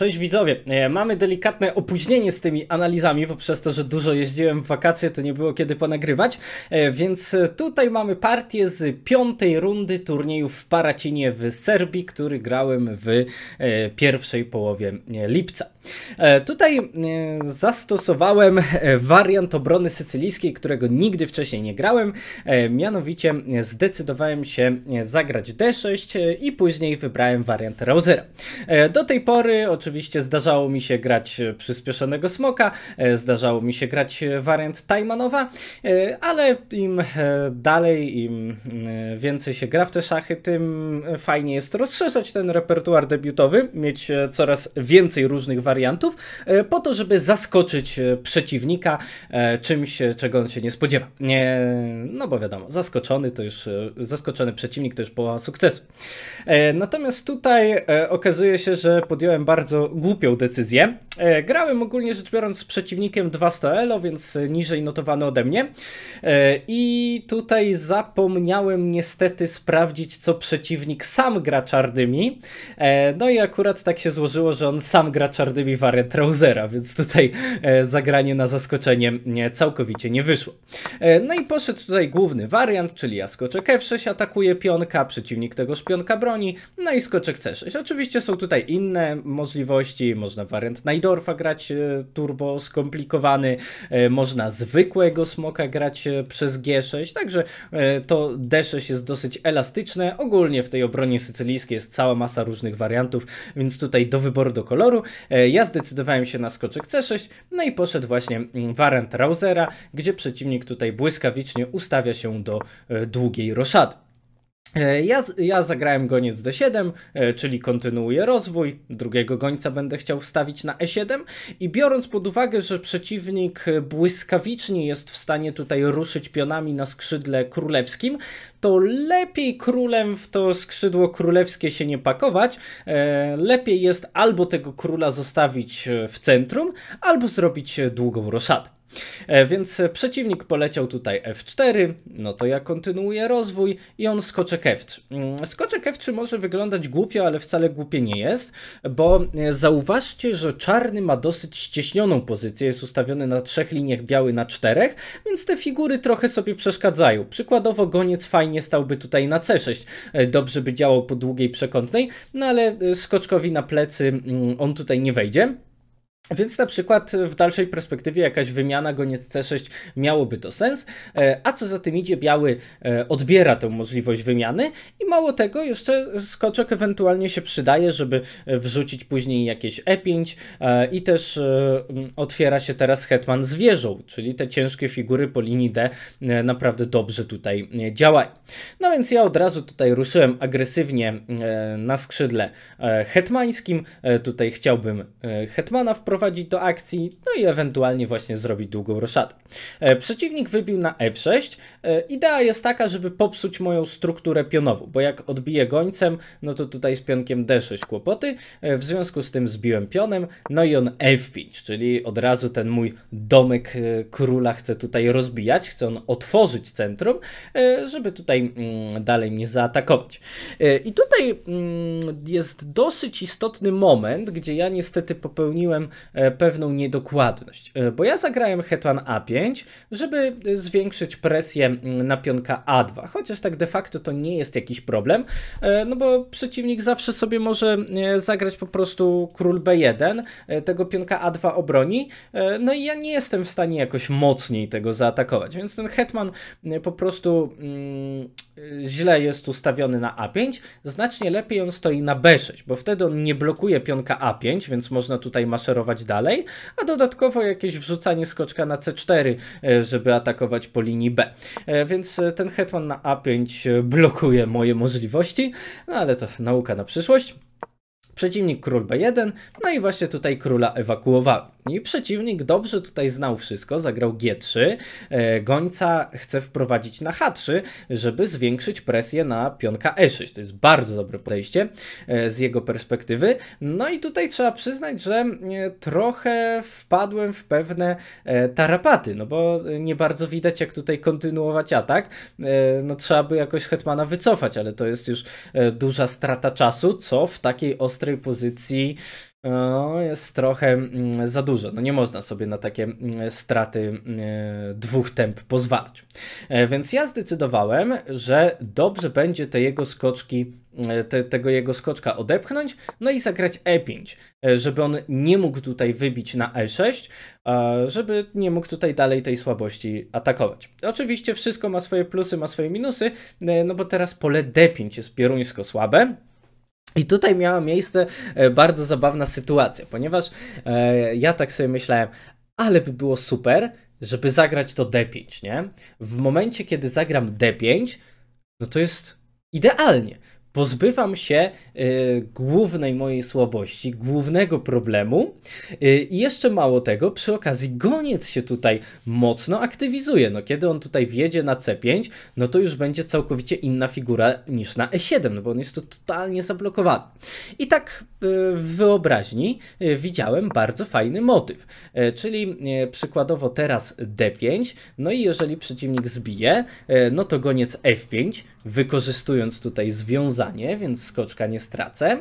Cześć widzowie, e, mamy delikatne opóźnienie z tymi analizami, poprzez to, że dużo jeździłem w wakacje, to nie było kiedy ponagrywać, e, więc tutaj mamy partię z piątej rundy turnieju w Paracinie w Serbii, który grałem w e, pierwszej połowie lipca. Tutaj zastosowałem wariant obrony sycylijskiej, którego nigdy wcześniej nie grałem, mianowicie zdecydowałem się zagrać D6 i później wybrałem wariant Rausera. Do tej pory oczywiście oczywiście zdarzało mi się grać e, przyspieszonego smoka, e, zdarzało mi się grać e, wariant Tajmanowa, ale im dalej, im więcej się gra w te szachy, tym fajnie jest rozszerzać ten repertuar debiutowy, mieć coraz więcej różnych wariantów, po to, żeby zaskoczyć przeciwnika czymś, czego on się nie spodziewa. No bo wiadomo, zaskoczony to już, zaskoczony przeciwnik to już połowa sukcesu. Natomiast tutaj okazuje się, że podjąłem bardzo bardzo głupią decyzję. E, grałem ogólnie rzecz biorąc z przeciwnikiem 200 elo, więc niżej notowane ode mnie. E, I tutaj zapomniałem niestety sprawdzić, co przeciwnik sam gra czarnymi. E, no i akurat tak się złożyło, że on sam gra czarnymi warę Trousera, więc tutaj zagranie na zaskoczenie całkowicie nie wyszło. No i poszedł tutaj główny wariant, czyli ja skoczek F6 atakuje pionka, przeciwnik tego szpionka broni, no i skoczek C6. Oczywiście są tutaj inne możliwości możliwości, można wariant Najdorfa grać e, turbo skomplikowany, e, można zwykłego smoka grać e, przez G6, także to D6 jest dosyć elastyczne. Ogólnie w tej obronie sycylijskiej jest cała masa różnych wariantów, więc tutaj do wyboru do koloru. Ja zdecydowałem się na skoczek C6, no i poszedł właśnie mm, wariant Rausera, gdzie przeciwnik tutaj błyskawicznie ustawia się do długiej roszady. E, ja, ja zagrałem goniec D7, e, czyli kontynuuję rozwój. Drugiego gońca będę chciał wstawić na E7 i biorąc pod uwagę, że przeciwnik błyskawicznie jest w stanie tutaj ruszyć pionami na skrzydle królewskim, to lepiej królem w to skrzydło królewskie się nie pakować. E, lepiej jest albo tego króla zostawić w centrum, albo zrobić długą roszadę. E, więc przeciwnik poleciał tutaj F4, no to ja kontynuuję rozwój i on skoczek F3. Mm, skoczek F3 może wyglądać głupio, ale wcale głupie nie jest, bo e, zauważcie, że czarny ma dosyć ścieśnioną pozycję, jest ustawiony na trzech liniach, biały na czterech, więc te figury trochę sobie przeszkadzają. Przykładowo goniec fajnie stałby tutaj na C6, e, dobrze by działał po długiej przekątnej, no ale skoczkowi na plecy mm, on tutaj nie wejdzie. Więc na przykład w dalszej perspektywie jakaś wymiana goniec C6 miałoby to sens, e, a co za tym idzie, biały e, odbiera tę możliwość wymiany i mało tego, jeszcze skoczek ewentualnie się przydaje, żeby e, wrzucić później jakieś E5 i też otwiera się teraz hetman z wieżą, czyli te ciężkie figury po linii D naprawdę dobrze tutaj działają. No więc ja od razu tutaj ruszyłem agresywnie na skrzydle hetmańskim, tutaj chciałbym hetmana wprowadzić, doprowadzić do akcji, no i ewentualnie właśnie zrobić długą roszadę. E, przeciwnik wybił na f6. E, idea jest taka, żeby popsuć moją strukturę pionową, bo jak odbiję gońcem, no to tutaj z pionkiem d6 kłopoty, e, w związku z tym zbiłem pionem, no i on f5, czyli od razu ten mój domek króla chce tutaj rozbijać, chce on otworzyć centrum, żeby tutaj mm, dalej mnie zaatakować. I tutaj mm, jest dosyć istotny moment, gdzie ja niestety popełniłem E, pewną niedokładność, e, bo ja zagrałem hetman A5, żeby e, zwiększyć presję na pionka A2, chociaż tak de facto to nie jest jakiś problem, no bo przeciwnik zawsze sobie może zagrać po prostu król B1, tego pionka A2 obroni, no i ja nie jestem w stanie jakoś mocniej tego zaatakować, więc ten hetman po prostu mm, źle jest ustawiony na A5, znacznie lepiej on stoi na B6, bo wtedy on nie blokuje pionka A5, więc można tutaj maszerować dalej, a dodatkowo jakieś wrzucanie skoczka na C4, e, żeby atakować po linii B. E, więc e, ten hetman na A5 blokuje moje możliwości, no ale to nauka na przyszłość przeciwnik król b1, no i właśnie tutaj króla ewakuował. I przeciwnik dobrze tutaj znał wszystko, zagrał g3, e, gońca chce wprowadzić na h3, żeby zwiększyć presję na pionka e6. To jest bardzo dobre podejście e, z jego perspektywy. No i tutaj trzeba przyznać, że e, trochę wpadłem w pewne tarapaty, no bo nie bardzo widać jak tutaj kontynuować atak. No trzeba by jakoś Hetmana wycofać, ale to jest już duża strata czasu, co w takiej ostrej której pozycji e, no, jest trochę mm, za dużo. No nie można sobie na takie mm, straty e, dwóch temp pozwalać. E, więc ja zdecydowałem, że dobrze będzie te jego skoczki, te, tego jego skoczka odepchnąć, no i zagrać E5, żeby on nie mógł tutaj wybić na E6, żeby nie mógł tutaj dalej tej słabości atakować. Oczywiście wszystko ma swoje plusy, ma swoje minusy, no bo teraz pole D5 jest pieruńsko słabe, i tutaj miała miejsce e, bardzo zabawna sytuacja, ponieważ e, ja tak sobie myślałem, ale by było super, żeby zagrać to D5, nie? W momencie, kiedy zagram D5, no to jest idealnie, pozbywam się e, głównej mojej słabości, głównego problemu. E, I jeszcze mało tego, przy okazji goniec się tutaj mocno aktywizuje. No, kiedy on tutaj wjedzie na C5, no to już będzie całkowicie inna figura niż na E7, no bo on jest tu totalnie zablokowany. I tak e, w wyobraźni widziałem bardzo fajny motyw. Czyli przykładowo teraz D5, no i jeżeli przeciwnik zbije, no to goniec F5, wykorzystując tutaj związanie, więc skoczka nie stracę.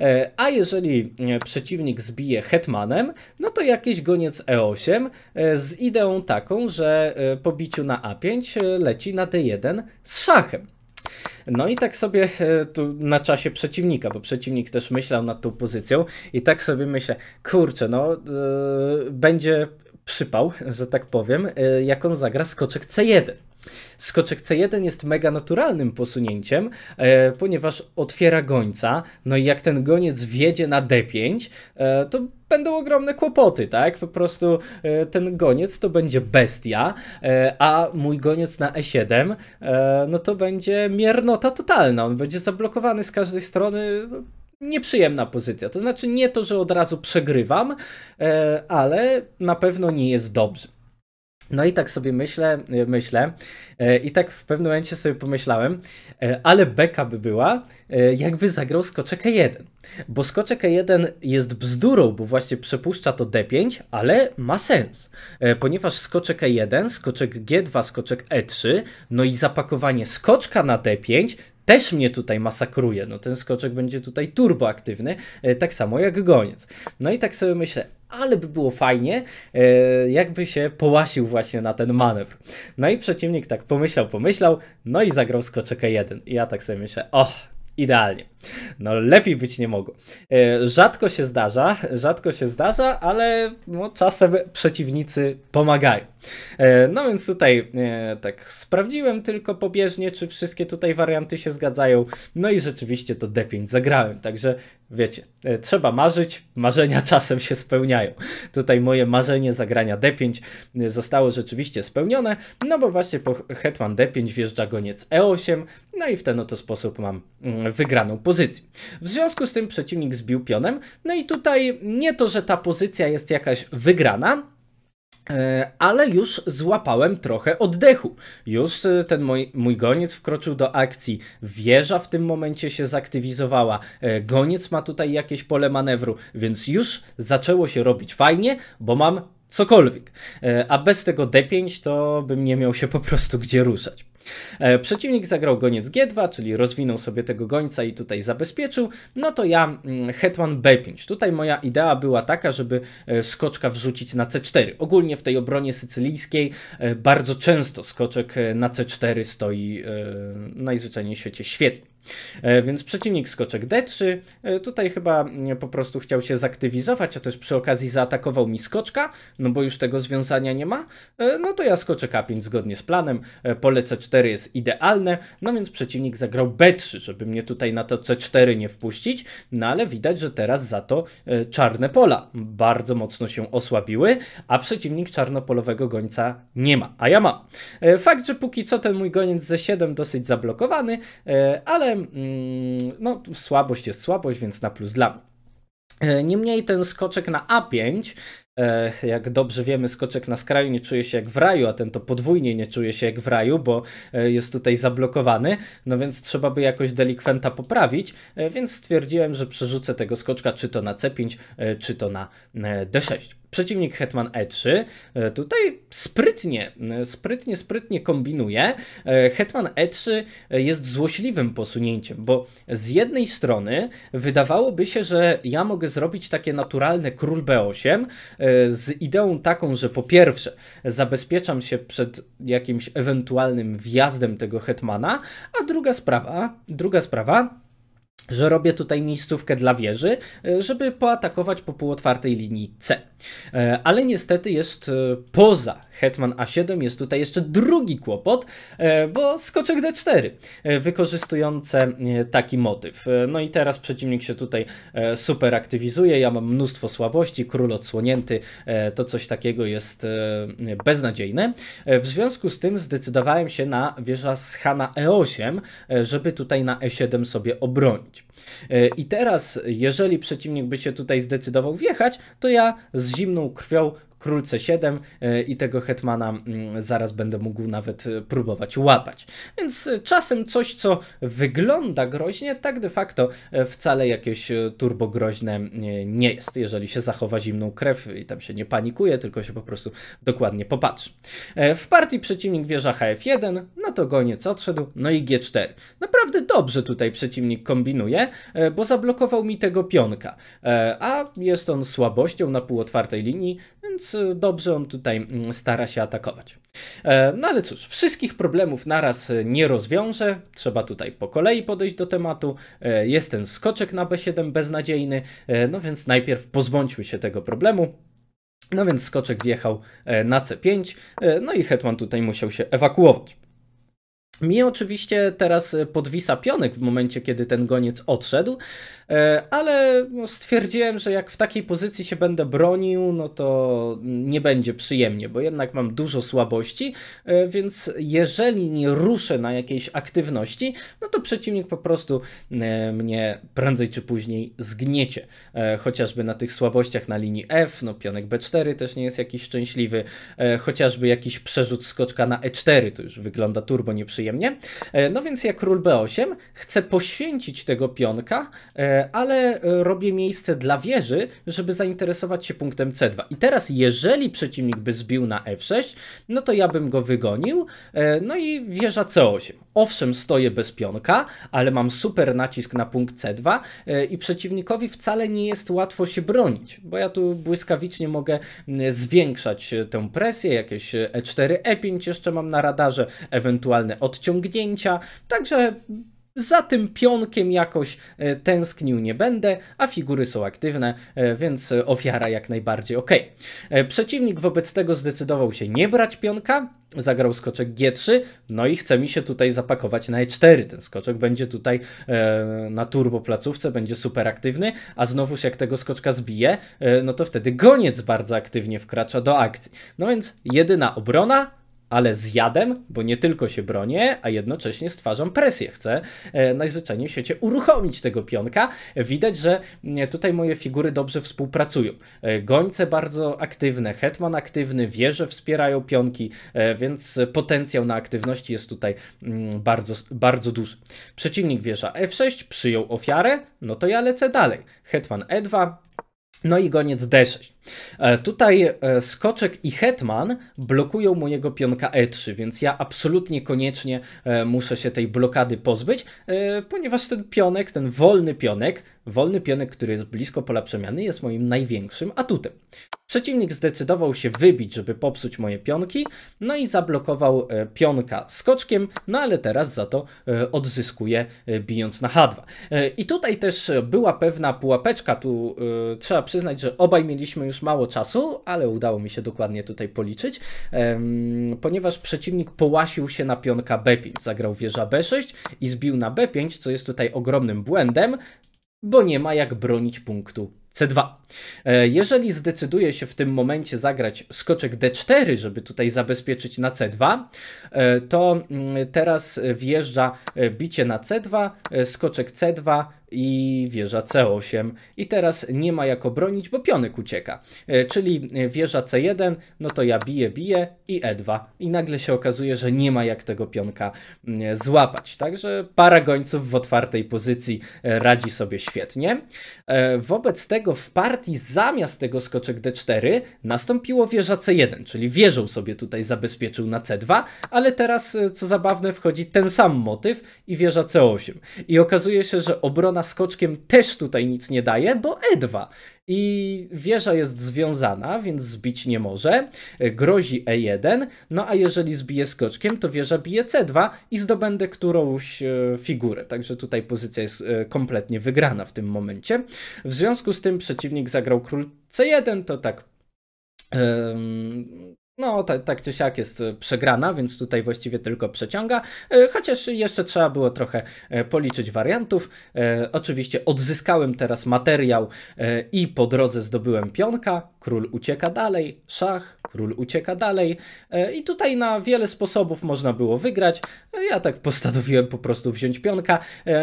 E, a jeżeli e, przeciwnik zbije hetmanem, no to jakiś goniec E8 e, z ideą taką, że po biciu na A5 leci na D1 z szachem. No i tak sobie tu na czasie przeciwnika, bo przeciwnik też myślał nad tą pozycją i tak sobie myślę, kurczę, no yy, będzie przypał, że tak powiem, yy, jak on zagra skoczek C1. Skoczek C1 jest mega naturalnym posunięciem, e, ponieważ otwiera gońca, no i jak ten goniec wjedzie na D5, e, to będą ogromne kłopoty, tak? Po prostu e, ten goniec to będzie bestia, e, a mój goniec na E7, e, no to będzie miernota totalna, on będzie zablokowany z każdej strony, no, nieprzyjemna pozycja. To znaczy nie to, że od razu przegrywam, e, ale na pewno nie jest dobrze. No i tak sobie myślę, e, myślę e, i tak w pewnym momencie sobie pomyślałem, e, ale beka by była, jakby zagrał skoczek E1. Bo skoczek E1 jest bzdurą, bo właśnie przepuszcza to D5, ale ma sens. Ponieważ skoczek E1, skoczek G2, skoczek E3, no i zapakowanie skoczka na D5 też mnie tutaj masakruje. No ten skoczek będzie tutaj turboaktywny, e, tak samo jak goniec. No i tak sobie myślę, ale by było fajnie, e, jakby się połasił właśnie na ten manewr. No i przeciwnik tak pomyślał, pomyślał, no i zagrał skoczek 1. E I ja tak sobie myślę, och, idealnie. No lepiej być nie mogło. E, rzadko się zdarza, rzadko się zdarza, ale no, czasem przeciwnicy pomagają. E, no więc tutaj e, tak sprawdziłem tylko pobieżnie, czy wszystkie tutaj warianty się zgadzają. No i rzeczywiście to D5 zagrałem, także wiecie, trzeba marzyć, marzenia czasem się spełniają. Tutaj moje marzenie zagrania D5 zostało rzeczywiście spełnione, no bo właśnie po Hetman D5 wjeżdża goniec E8, no i w ten oto sposób mam mm, wygraną pozycję pozycji. W związku z tym przeciwnik zbił pionem, no i tutaj nie to, że ta pozycja jest jakaś wygrana, e, ale już złapałem trochę oddechu. Już e, ten mój, mój goniec wkroczył do akcji. Wieża w tym momencie się zaktywizowała. E, goniec ma tutaj jakieś pole manewru, więc już zaczęło się robić fajnie, bo mam cokolwiek. A bez tego D5 to bym nie miał się po prostu gdzie ruszać. E, przeciwnik zagrał goniec G2, czyli rozwinął sobie tego gońca i tutaj zabezpieczył. No to ja mm, hetman B5. Tutaj moja idea była taka, żeby e, skoczka wrzucić na C4. Ogólnie w tej obronie sycylijskiej e, bardzo często skoczek na C4 stoi najzwyczajniej w świecie świetnie. E, więc przeciwnik skoczek D3. E, tutaj chyba mm, po prostu chciał się zaktywizować, a też przy okazji zaatakował mi skoczka, no bo już tego związania nie ma. E, no to ja skoczę K5 zgodnie z planem. Pole C4 jest idealne, no więc przeciwnik zagrał B3, żeby mnie tutaj na to C4 nie wpuścić. No ale widać, że teraz za to czarne pola bardzo mocno się osłabiły, a przeciwnik czarnopolowego gońca nie ma, a ja mam. Fakt, że póki co ten mój goniec z 7 dosyć zablokowany, ale Mm, no słabość jest słabość, więc na plus dla mnie. E, niemniej ten skoczek na A5, e, jak dobrze wiemy, skoczek na skraju nie czuje się jak w raju, a ten to podwójnie nie czuje się jak w raju, bo e, jest tutaj zablokowany, no więc trzeba by jakoś delikwenta poprawić, więc stwierdziłem, że przerzucę tego skoczka czy to na C5, czy to na D6 przeciwnik Hetman E3 e, tutaj sprytnie, e, sprytnie, sprytnie kombinuje. E, Hetman E3 jest złośliwym posunięciem, bo z jednej strony wydawałoby się, że ja mogę zrobić takie naturalne król B8 z ideą taką, że po pierwsze zabezpieczam się przed jakimś ewentualnym wjazdem tego Hetmana, a druga sprawa, druga sprawa że robię tutaj miejscówkę dla wieży, żeby poatakować po półotwartej linii C. E, ale niestety jest e, poza Hetman A7 jest tutaj jeszcze drugi kłopot, e, bo skoczek D4 wykorzystujące taki motyw. No i teraz przeciwnik się tutaj super aktywizuje, ja mam mnóstwo słabości, król odsłonięty, to coś takiego jest beznadziejne. W związku z tym zdecydowałem się na wieża z Hana E8, żeby tutaj na E7 sobie obronić. I teraz, jeżeli przeciwnik by się tutaj zdecydował wjechać, to ja z z zimną krwią król C7 e, i tego hetmana mm, zaraz będę mógł nawet e, próbować łapać. Więc e, czasem coś, co wygląda groźnie, tak de facto wcale jakieś turbogroźne nie jest, jeżeli się zachowa zimną krew i tam się nie panikuje, tylko się po prostu dokładnie popatrzy. W partii przeciwnik wieża HF1, no to goniec odszedł, no i G4. Naprawdę dobrze tutaj przeciwnik kombinuje, bo zablokował mi tego pionka, a jest on słabością na półotwartej linii, więc y, dobrze on tutaj mm, stara się atakować. E, no ale cóż, wszystkich problemów naraz y, nie rozwiąże, trzeba tutaj po kolei podejść do tematu. E, jest ten skoczek na B7 beznadziejny, e, no więc najpierw pozbądźmy się tego problemu. No więc skoczek wjechał na C5, no i Hetman tutaj musiał się ewakuować. Mi oczywiście teraz e, podwisa pionek w momencie, kiedy ten goniec odszedł, e, ale no, stwierdziłem, że jak w takiej pozycji się będę bronił, no to nie będzie przyjemnie, bo jednak mam dużo słabości, e, więc jeżeli nie ruszę na jakiejś aktywności, no to przeciwnik po prostu mnie prędzej czy później zgniecie. Chociażby na tych słabościach na linii F, no pionek B4 też nie jest jakiś szczęśliwy, chociażby jakiś przerzut skoczka na E4, to już wygląda turbo nieprzyjemnie przyjemnie. E, no więc ja król b8 chcę poświęcić tego pionka, e, ale e, robię miejsce dla wieży, żeby zainteresować się punktem c2. I teraz jeżeli przeciwnik by zbił na f6, no to ja bym go wygonił, no i wieża c8. Owszem, stoję bez pionka, ale mam super nacisk na punkt c2 i przeciwnikowi wcale nie jest łatwo się bronić, bo ja tu błyskawicznie mogę zwiększać tę presję, jakieś e4, e5 jeszcze mam na radarze, ewentualne od odciągnięcia, także za tym pionkiem jakoś e, tęsknił nie będę, a figury są aktywne, e, więc ofiara jak najbardziej ok. E, przeciwnik wobec tego zdecydował się nie brać pionka, zagrał skoczek G3, no i chce mi się tutaj zapakować na E4. Ten skoczek będzie tutaj na turbo placówce, będzie super aktywny, a znowuż jak tego skoczka zbije, no to wtedy goniec bardzo aktywnie wkracza do akcji. No więc jedyna obrona, ale z jadem, bo nie tylko się bronię, a jednocześnie stwarzam presję. Chcę e, najzwyczajniej w świecie uruchomić tego pionka. Widać, że mm, tutaj moje figury dobrze współpracują. E, gońce bardzo aktywne, hetman aktywny, wieże wspierają pionki, e, więc potencjał na aktywności jest tutaj mm, bardzo, bardzo duży. Przeciwnik wieża F6 przyjął ofiarę, no to ja lecę dalej. Hetman E2, no i goniec D6. E, tutaj e, Skoczek i Hetman blokują mojego pionka E3, więc ja absolutnie koniecznie e, muszę się tej blokady pozbyć, ponieważ ten pionek, ten wolny pionek, wolny pionek, który jest blisko pola przemiany, jest moim największym atutem. Przeciwnik zdecydował się wybić, żeby popsuć moje pionki, no i zablokował e, pionka skoczkiem, no ale teraz za to e, odzyskuje bijąc na H2. E, I tutaj też była pewna pułapeczka, tu trzeba przyznać, że obaj mieliśmy już mało czasu, ale udało mi się dokładnie tutaj policzyć, ponieważ przeciwnik połasił się na pionka B5, zagrał wieża B6 i zbił na B5, co jest tutaj ogromnym błędem, bo nie ma jak bronić punktu C2. E, jeżeli zdecyduje się w tym momencie zagrać skoczek D4, żeby tutaj zabezpieczyć na C2, e, to mm, teraz wjeżdża e, bicie na C2, skoczek C2, i wieża C8 i teraz nie ma jak obronić bo pionek ucieka. E, czyli e, wieża C1, no to ja biję, biję i E2 i nagle się okazuje, że nie ma jak tego pionka mm, e, złapać. Także para gońców w otwartej pozycji radzi sobie świetnie. Wobec tego w partii zamiast tego skoczek D4 nastąpiło wieża C1, czyli wieżą sobie tutaj zabezpieczył na C2, ale teraz co zabawne wchodzi ten sam motyw i wieża C8. I okazuje się, że obrona ona skoczkiem też tutaj nic nie daje, bo E2. I wieża jest związana, więc zbić nie może. Grozi E1, no a jeżeli zbije skoczkiem, to wieża bije C2 i zdobędę którąś e, figurę. Także tutaj pozycja jest e, kompletnie wygrana w tym momencie. W związku z tym przeciwnik zagrał król C1, to tak no, tak, tak czy siak jest e, przegrana, więc tutaj właściwie tylko przeciąga, e, chociaż jeszcze trzeba było trochę e, policzyć wariantów. Oczywiście odzyskałem teraz materiał i po drodze zdobyłem pionka, król ucieka dalej, szach, król ucieka dalej i tutaj na wiele sposobów można było wygrać. Ja tak postanowiłem po prostu wziąć pionka.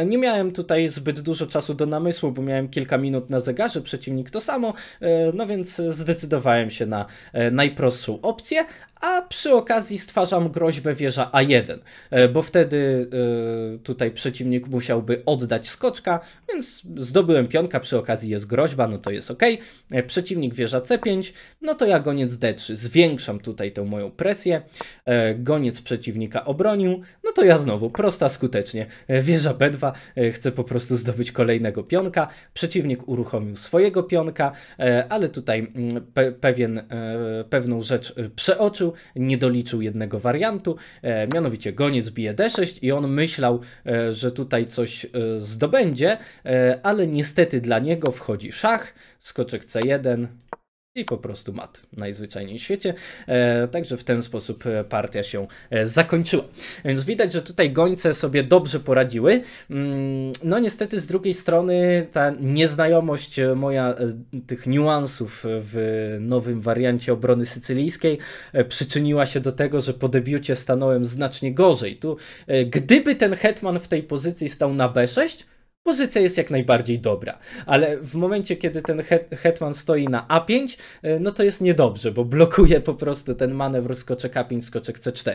Nie miałem tutaj zbyt dużo czasu do namysłu, bo miałem kilka minut na zegarze, przeciwnik to samo, no więc zdecydowałem się na najprostszą opcję опция a przy okazji stwarzam groźbę wieża A1, e, bo wtedy e, tutaj przeciwnik musiałby oddać skoczka, więc zdobyłem pionka, przy okazji jest groźba, no to jest ok. E, przeciwnik wieża C5, no to ja goniec D3, zwiększam tutaj tę moją presję, goniec przeciwnika obronił, no to ja znowu, prosta, skutecznie, wieża B2, chcę po prostu zdobyć kolejnego pionka, przeciwnik uruchomił swojego pionka, ale tutaj mm, pe pewien, pewną rzecz przeoczył, nie doliczył jednego wariantu, e, mianowicie goniec bije D6 i on myślał, e, że tutaj coś e, zdobędzie, ale niestety dla niego wchodzi szach, skoczek C1, i po prostu mat najzwyczajniej w świecie. E, także w ten sposób e, partia się e, zakończyła. Więc widać, że tutaj gońce sobie dobrze poradziły. Mm, no niestety z drugiej strony ta nieznajomość e, moja tych niuansów w nowym wariancie obrony sycylijskiej przyczyniła się do tego, że po debiucie stanąłem znacznie gorzej. Tu gdyby ten hetman w tej pozycji stał na B6, Pozycja jest jak najbardziej dobra, ale w momencie, kiedy ten hetman stoi na A5, e, no to jest niedobrze, bo blokuje po prostu ten manewr skoczek A5, skoczek C4.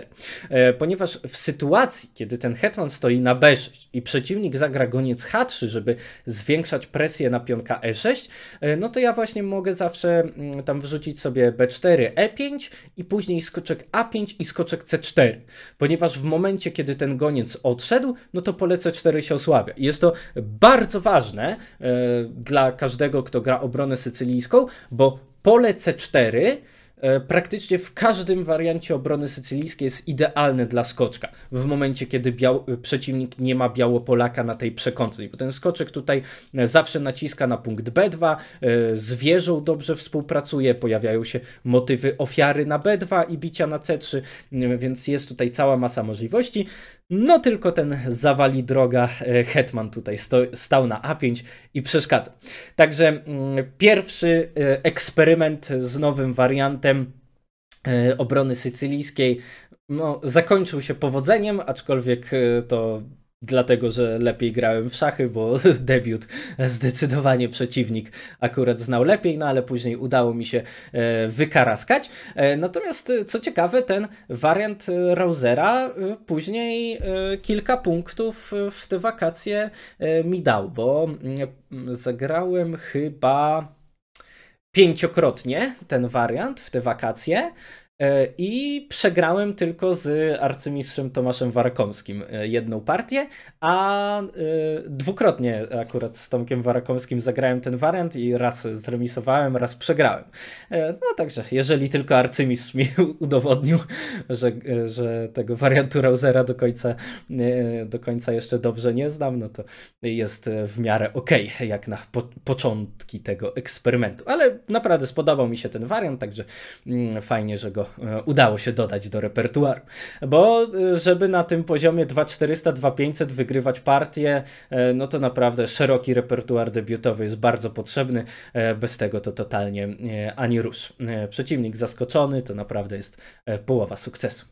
E, ponieważ w sytuacji, kiedy ten hetman stoi na B6 i przeciwnik zagra goniec H3, żeby zwiększać presję na pionka E6, e, no to ja właśnie mogę zawsze mm, tam wrzucić sobie B4, E5 i później skoczek A5 i skoczek C4. Ponieważ w momencie, kiedy ten goniec odszedł, no to pole C4 się osłabia. Jest to bardzo ważne e, dla każdego, kto gra obronę sycylijską, bo pole C4 e, praktycznie w każdym wariancie obrony sycylijskiej jest idealne dla skoczka. W momencie, kiedy e, przeciwnik nie ma białopolaka na tej przekątnej, bo ten skoczek tutaj zawsze naciska na punkt B2, z wieżą dobrze współpracuje, pojawiają się motywy ofiary na B2 i bicia na C3, więc jest tutaj cała masa możliwości. No tylko ten zawali droga e, Hetman tutaj sto, stał na A5 i przeszkadza. Także m, mm, pierwszy e, eksperyment z nowym wariantem e, obrony sycylijskiej no, zakończył się powodzeniem, aczkolwiek to dlatego, że lepiej grałem w szachy, bo debiut zdecydowanie przeciwnik akurat znał lepiej, no ale później udało mi się e, wykaraskać. E, natomiast e, co ciekawe, ten wariant Rausera później kilka punktów w te wakacje mi dał, bo mm, zagrałem chyba pięciokrotnie ten wariant w te wakacje. E, I przegrałem tylko z arcymistrzem Tomaszem Warakomskim e, jedną partię, a e, dwukrotnie akurat z Tomkiem Warakomskim zagrałem ten wariant i raz zremisowałem, raz przegrałem. No także, jeżeli tylko arcymistrz mi udowodnił, że, że tego wariantu Rausera do końca, do końca jeszcze dobrze nie znam, no to jest w miarę okej, okay, jak na po początki tego eksperymentu. Ale naprawdę spodobał mi się ten wariant, także mm, fajnie, że go E, udało się dodać do repertuaru. Bo e, żeby na tym poziomie 2400, 2500 wygrywać partię, e, no to naprawdę szeroki repertuar debiutowy jest bardzo potrzebny. Bez tego to totalnie ani rusz. Przeciwnik zaskoczony to naprawdę jest połowa sukcesu.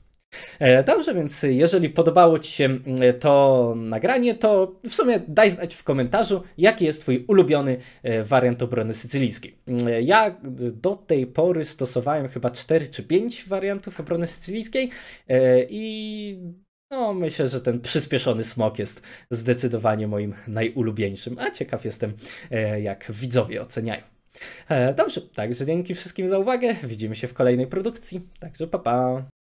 E, dobrze, więc jeżeli podobało Ci się mm, to nagranie, to w sumie daj znać w komentarzu, jaki jest Twój ulubiony e, wariant obrony sycylijskiej. Mm, e, ja do tej pory stosowałem chyba 4 czy 5 wariantów obrony sycylijskiej i no, myślę, że ten przyspieszony smok jest zdecydowanie moim najulubieńszym, a ciekaw jestem, jak widzowie oceniają. Dobrze, także dzięki wszystkim za uwagę. Widzimy się w kolejnej produkcji. Także pa pa.